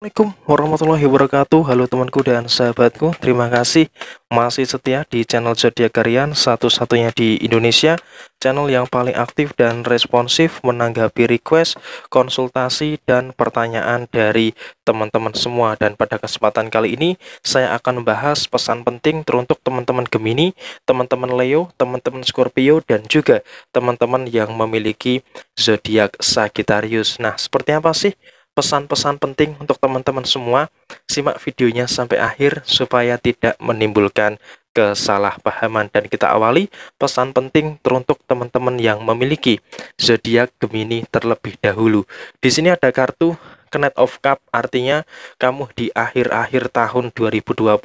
Assalamualaikum warahmatullahi wabarakatuh Halo temanku dan sahabatku Terima kasih masih setia di channel Zodiac Karian Satu-satunya di Indonesia Channel yang paling aktif dan responsif Menanggapi request, konsultasi, dan pertanyaan dari teman-teman semua Dan pada kesempatan kali ini Saya akan membahas pesan penting Teruntuk teman-teman Gemini, teman-teman Leo, teman-teman Scorpio Dan juga teman-teman yang memiliki zodiak Sagittarius Nah seperti apa sih pesan-pesan penting untuk teman-teman semua. Simak videonya sampai akhir supaya tidak menimbulkan kesalahpahaman dan kita awali pesan penting teruntuk teman-teman yang memiliki zodiak Gemini terlebih dahulu. Di sini ada kartu Knight of Cup artinya kamu di akhir-akhir tahun 2021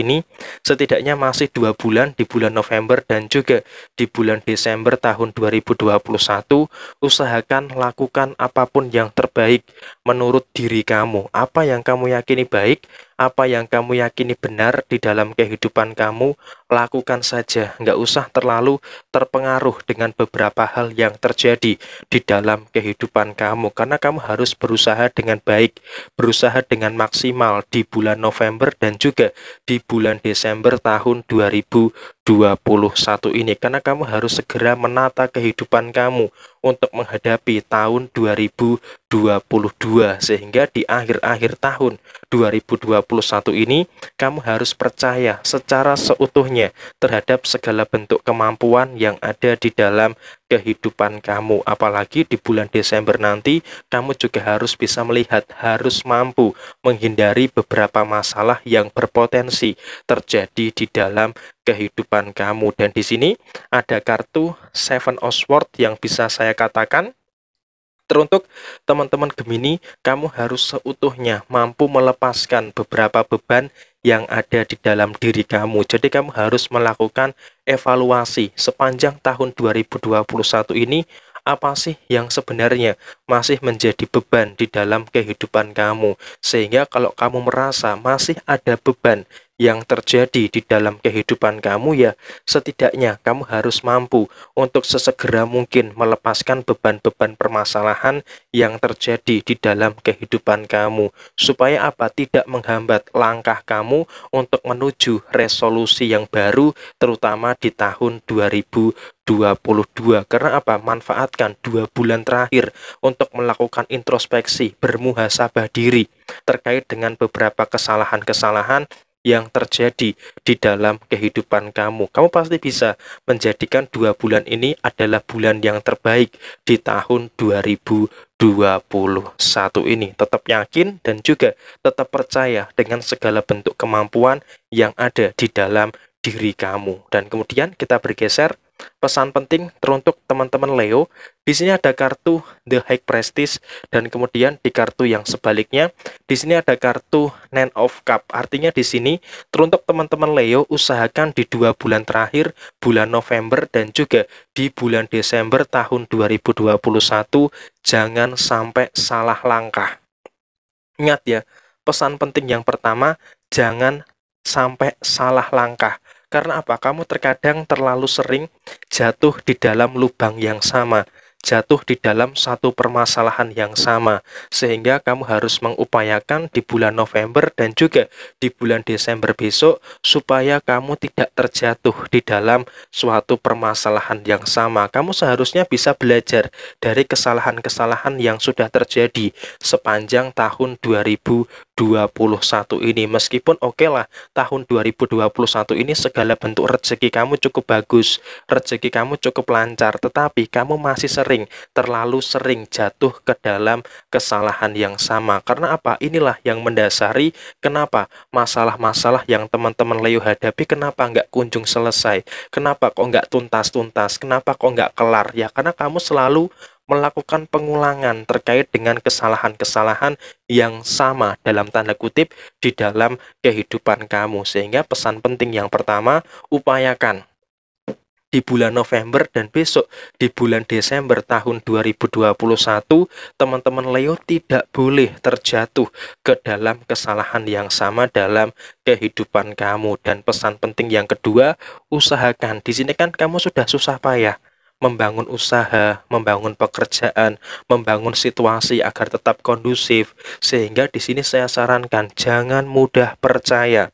ini setidaknya masih dua bulan di bulan November dan juga di bulan Desember tahun 2021 usahakan lakukan apapun yang terbaik menurut diri kamu apa yang kamu yakini baik apa yang kamu yakini benar di dalam kehidupan kamu, lakukan saja. Nggak usah terlalu terpengaruh dengan beberapa hal yang terjadi di dalam kehidupan kamu. Karena kamu harus berusaha dengan baik, berusaha dengan maksimal di bulan November dan juga di bulan Desember tahun 2020 2021 ini karena kamu harus segera menata kehidupan kamu untuk menghadapi tahun 2022 sehingga di akhir-akhir tahun 2021 ini kamu harus percaya secara seutuhnya terhadap segala bentuk kemampuan yang ada di dalam kehidupan kamu. Apalagi di bulan Desember nanti, kamu juga harus bisa melihat, harus mampu menghindari beberapa masalah yang berpotensi terjadi di dalam kehidupan kamu. Dan di sini ada kartu Seven of Swords yang bisa saya katakan Teruntuk teman-teman Gemini, kamu harus seutuhnya mampu melepaskan beberapa beban yang ada di dalam diri kamu. Jadi kamu harus melakukan evaluasi sepanjang tahun 2021 ini apa sih yang sebenarnya masih menjadi beban di dalam kehidupan kamu. Sehingga kalau kamu merasa masih ada beban yang terjadi di dalam kehidupan kamu ya setidaknya kamu harus mampu untuk sesegera mungkin melepaskan beban-beban permasalahan yang terjadi di dalam kehidupan kamu supaya apa tidak menghambat langkah kamu untuk menuju resolusi yang baru terutama di tahun 2022 karena apa manfaatkan dua bulan terakhir untuk melakukan introspeksi bermuhasabah diri terkait dengan beberapa kesalahan-kesalahan yang terjadi di dalam kehidupan kamu. Kamu pasti bisa menjadikan dua bulan ini adalah bulan yang terbaik di tahun 2021 ini. Tetap yakin dan juga tetap percaya dengan segala bentuk kemampuan yang ada di dalam diri kamu. Dan kemudian kita bergeser pesan penting teruntuk teman-teman Leo. Di sini ada kartu The High Prestige dan kemudian di kartu yang sebaliknya di sini ada kartu Nine of Cup. Artinya di sini teruntuk teman-teman Leo usahakan di dua bulan terakhir bulan November dan juga di bulan Desember tahun 2021 jangan sampai salah langkah. Ingat ya, pesan penting yang pertama jangan sampai salah langkah. Karena apa? Kamu terkadang terlalu sering jatuh di dalam lubang yang sama, jatuh di dalam satu permasalahan yang sama, sehingga kamu harus mengupayakan di bulan November dan juga di bulan Desember besok, supaya kamu tidak terjatuh di dalam suatu permasalahan yang sama. Kamu seharusnya bisa belajar dari kesalahan-kesalahan yang sudah terjadi sepanjang tahun 2000. 2021 ini meskipun oke okay lah tahun 2021 ini segala bentuk rezeki kamu cukup bagus rezeki kamu cukup lancar tetapi kamu masih sering terlalu sering jatuh ke dalam kesalahan yang sama karena apa inilah yang mendasari kenapa masalah-masalah yang teman-teman Leo hadapi kenapa nggak kunjung selesai kenapa kok nggak tuntas-tuntas kenapa kok nggak kelar ya karena kamu selalu melakukan pengulangan terkait dengan kesalahan-kesalahan yang sama dalam tanda kutip di dalam kehidupan kamu. Sehingga pesan penting yang pertama, upayakan di bulan November dan besok di bulan Desember tahun 2021 teman-teman Leo tidak boleh terjatuh ke dalam kesalahan yang sama dalam kehidupan kamu dan pesan penting yang kedua usahakan di sini kan kamu sudah susah payah membangun usaha, membangun pekerjaan, membangun situasi agar tetap kondusif. Sehingga di sini saya sarankan jangan mudah percaya.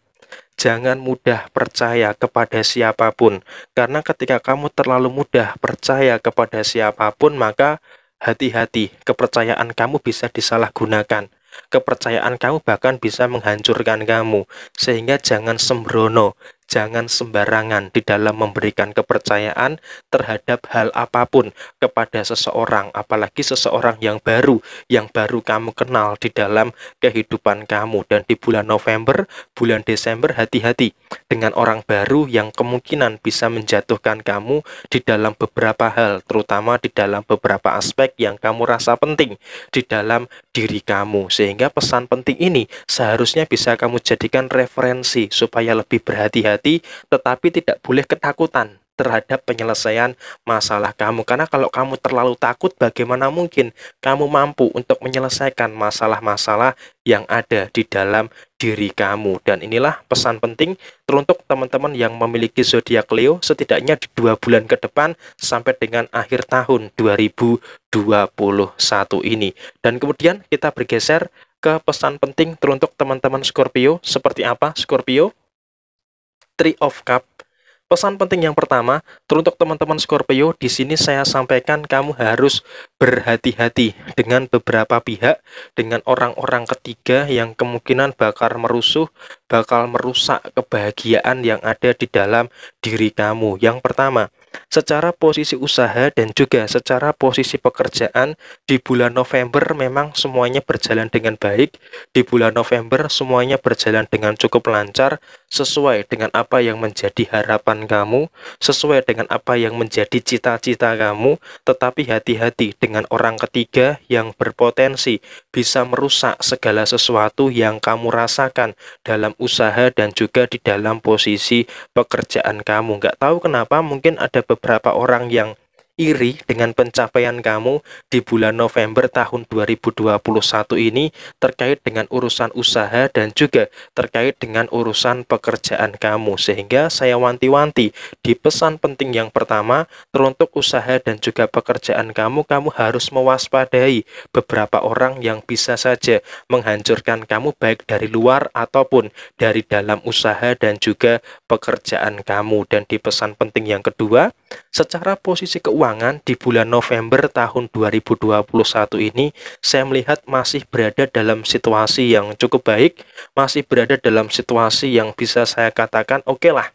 Jangan mudah percaya kepada siapapun, karena ketika kamu terlalu mudah percaya kepada siapapun, maka hati-hati kepercayaan kamu bisa disalahgunakan kepercayaan kamu bahkan bisa menghancurkan kamu. Sehingga jangan sembrono, jangan sembarangan di dalam memberikan kepercayaan terhadap hal apapun kepada seseorang, apalagi seseorang yang baru, yang baru kamu kenal di dalam kehidupan kamu. Dan di bulan November, bulan Desember, hati-hati dengan orang baru yang kemungkinan bisa menjatuhkan kamu di dalam beberapa hal, terutama di dalam beberapa aspek yang kamu rasa penting di dalam diri kamu. Sehingga pesan penting ini seharusnya bisa kamu jadikan referensi supaya lebih berhati-hati tetapi tidak boleh ketakutan terhadap penyelesaian masalah kamu. Karena kalau kamu terlalu takut, bagaimana mungkin kamu mampu untuk menyelesaikan masalah-masalah yang ada di dalam diri kamu. Dan inilah pesan penting teruntuk teman-teman yang memiliki zodiak Leo setidaknya di dua bulan ke depan sampai dengan akhir tahun 2021 ini. Dan kemudian kita bergeser ke pesan penting teruntuk teman-teman Scorpio. Seperti apa Scorpio? Three of Cup. Pesan penting yang pertama, teruntuk teman-teman Scorpio, di sini saya sampaikan kamu harus berhati-hati dengan beberapa pihak, dengan orang-orang ketiga yang kemungkinan bakal merusuh, bakal merusak kebahagiaan yang ada di dalam diri kamu. Yang pertama, secara posisi usaha dan juga secara posisi pekerjaan di bulan November memang semuanya berjalan dengan baik di bulan November semuanya berjalan dengan cukup lancar sesuai dengan apa yang menjadi harapan kamu, sesuai dengan apa yang menjadi cita-cita kamu, tetapi hati-hati dengan orang ketiga yang berpotensi bisa merusak segala sesuatu yang kamu rasakan dalam usaha dan juga di dalam posisi pekerjaan kamu. Nggak tahu kenapa mungkin ada beberapa orang yang iri dengan pencapaian kamu di bulan November tahun 2021 ini terkait dengan urusan usaha dan juga terkait dengan urusan pekerjaan kamu sehingga saya wanti-wanti di pesan penting yang pertama teruntuk usaha dan juga pekerjaan kamu kamu harus mewaspadai beberapa orang yang bisa saja menghancurkan kamu baik dari luar ataupun dari dalam usaha dan juga pekerjaan kamu dan di pesan penting yang kedua Secara posisi keuangan di bulan November tahun 2021 ini saya melihat masih berada dalam situasi yang cukup baik, masih berada dalam situasi yang bisa saya katakan oke okay lah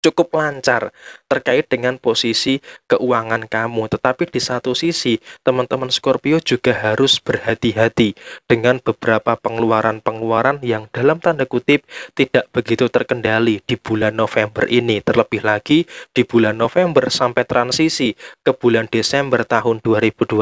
cukup lancar terkait dengan posisi keuangan kamu. Tetapi di satu sisi, teman-teman Scorpio juga harus berhati-hati dengan beberapa pengeluaran-pengeluaran yang dalam tanda kutip tidak begitu terkendali di bulan November ini. Terlebih lagi di bulan November sampai transisi ke bulan Desember tahun 2021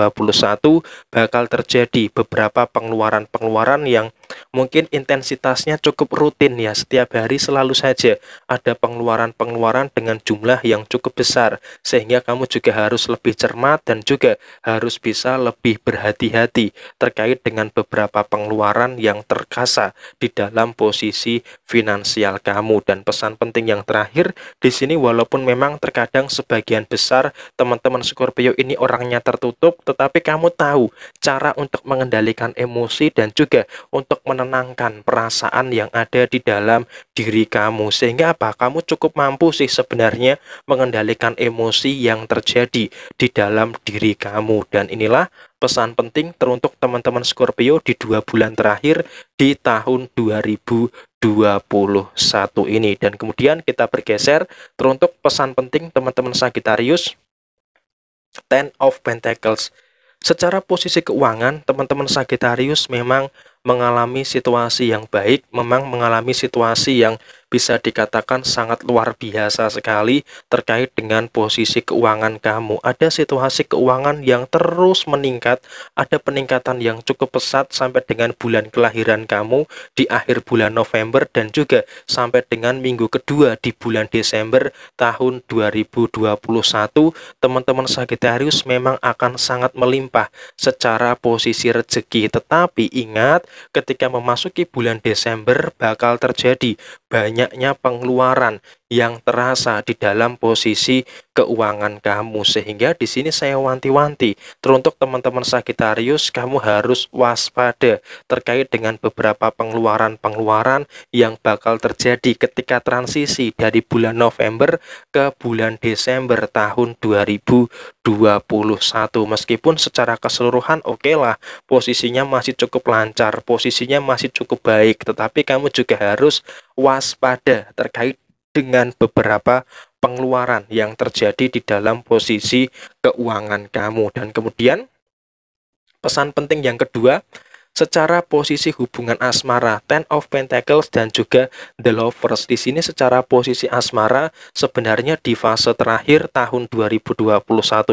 bakal terjadi beberapa pengeluaran-pengeluaran yang Mungkin intensitasnya cukup rutin ya, setiap hari selalu saja ada pengeluaran-pengeluaran dengan jumlah yang cukup besar, sehingga kamu juga harus lebih cermat dan juga harus bisa lebih berhati-hati terkait dengan beberapa pengeluaran yang terkasa di dalam posisi finansial kamu. Dan pesan penting yang terakhir di sini, walaupun memang terkadang sebagian besar teman-teman Scorpio ini orangnya tertutup, tetapi kamu tahu cara untuk mengendalikan emosi dan juga untuk untuk menenangkan perasaan yang ada di dalam diri kamu sehingga apa kamu cukup mampu sih sebenarnya mengendalikan emosi yang terjadi di dalam diri kamu dan inilah pesan penting teruntuk teman-teman Scorpio di dua bulan terakhir di tahun 2021 ini dan kemudian kita bergeser teruntuk pesan penting teman-teman Sagittarius Ten of Pentacles secara posisi keuangan teman-teman Sagittarius memang mengalami situasi yang baik, memang mengalami situasi yang bisa dikatakan sangat luar biasa sekali terkait dengan posisi keuangan kamu. Ada situasi keuangan yang terus meningkat, ada peningkatan yang cukup pesat sampai dengan bulan kelahiran kamu di akhir bulan November dan juga sampai dengan minggu kedua di bulan Desember tahun 2021. Teman-teman Sagittarius memang akan sangat melimpah secara posisi rezeki, tetapi ingat ketika memasuki bulan Desember bakal terjadi banyak banyaknya pengeluaran yang terasa di dalam posisi keuangan kamu sehingga di sini saya wanti-wanti teruntuk teman-teman Sagitarius kamu harus waspada terkait dengan beberapa pengeluaran-pengeluaran yang bakal terjadi ketika transisi dari bulan November ke bulan Desember tahun 2020 21 meskipun secara keseluruhan oke okay lah posisinya masih cukup lancar posisinya masih cukup baik tetapi kamu juga harus waspada terkait dengan beberapa pengeluaran yang terjadi di dalam posisi keuangan kamu dan kemudian pesan penting yang kedua secara posisi hubungan asmara Ten of Pentacles dan juga The Lovers. Di sini secara posisi asmara sebenarnya di fase terakhir tahun 2021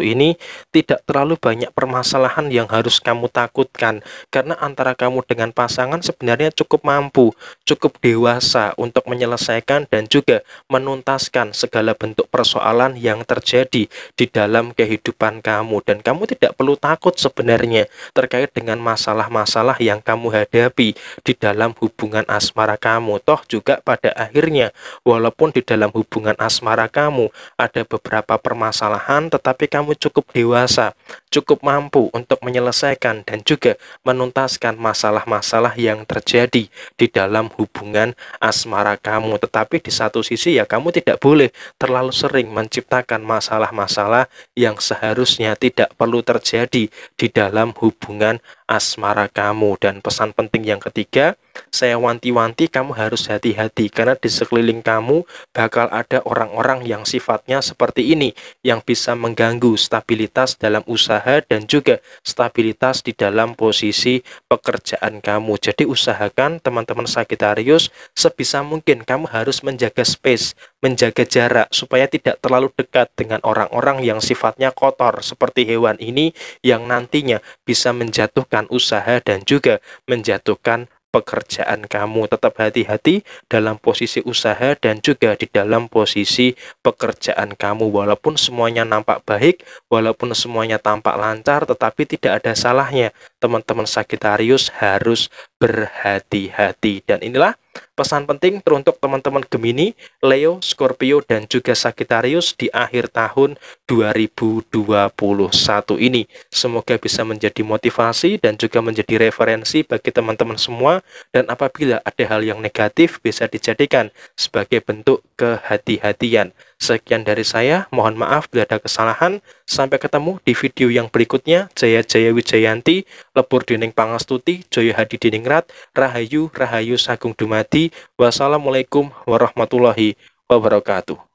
ini tidak terlalu banyak permasalahan yang harus kamu takutkan karena antara kamu dengan pasangan sebenarnya cukup mampu, cukup dewasa untuk menyelesaikan dan juga menuntaskan segala bentuk persoalan yang terjadi di dalam kehidupan kamu dan kamu tidak perlu takut sebenarnya terkait dengan masalah-masalah masalah yang kamu hadapi di dalam hubungan asmara kamu. Toh juga pada akhirnya, walaupun di dalam hubungan asmara kamu ada beberapa permasalahan, tetapi kamu cukup dewasa, cukup mampu untuk menyelesaikan dan juga menuntaskan masalah-masalah yang terjadi di dalam hubungan asmara kamu. Tetapi di satu sisi ya kamu tidak boleh terlalu sering menciptakan masalah-masalah yang seharusnya tidak perlu terjadi di dalam hubungan asmara kamu. Dan pesan penting yang ketiga, saya wanti-wanti kamu harus hati-hati karena di sekeliling kamu bakal ada orang-orang yang sifatnya seperti ini yang bisa mengganggu stabilitas dalam usaha dan juga stabilitas di dalam posisi pekerjaan kamu. Jadi usahakan teman-teman Sagittarius sebisa mungkin kamu harus menjaga space, menjaga jarak supaya tidak terlalu dekat dengan orang-orang yang sifatnya kotor seperti hewan ini yang nantinya bisa menjatuhkan usaha dan juga menjatuhkan pekerjaan kamu. Tetap hati-hati dalam posisi usaha dan juga di dalam posisi pekerjaan kamu. Walaupun semuanya nampak baik, walaupun semuanya tampak lancar, tetapi tidak ada salahnya teman-teman Sagittarius harus berhati-hati. Dan inilah pesan penting teruntuk teman-teman Gemini, Leo, Scorpio, dan juga Sagittarius di akhir tahun 2021 ini. Semoga bisa menjadi motivasi dan juga menjadi referensi bagi teman-teman semua. Dan apabila ada hal yang negatif bisa dijadikan sebagai bentuk kehati-hatian. Sekian dari saya, mohon maaf bila ada kesalahan. Sampai ketemu di video yang berikutnya. Jaya Jaya Wijayanti, Lebur Dining Pangastuti, Joyo Hadi Diningrat, Rahayu, Rahayu Sagung Dumadi. Wassalamualaikum warahmatullahi wabarakatuh.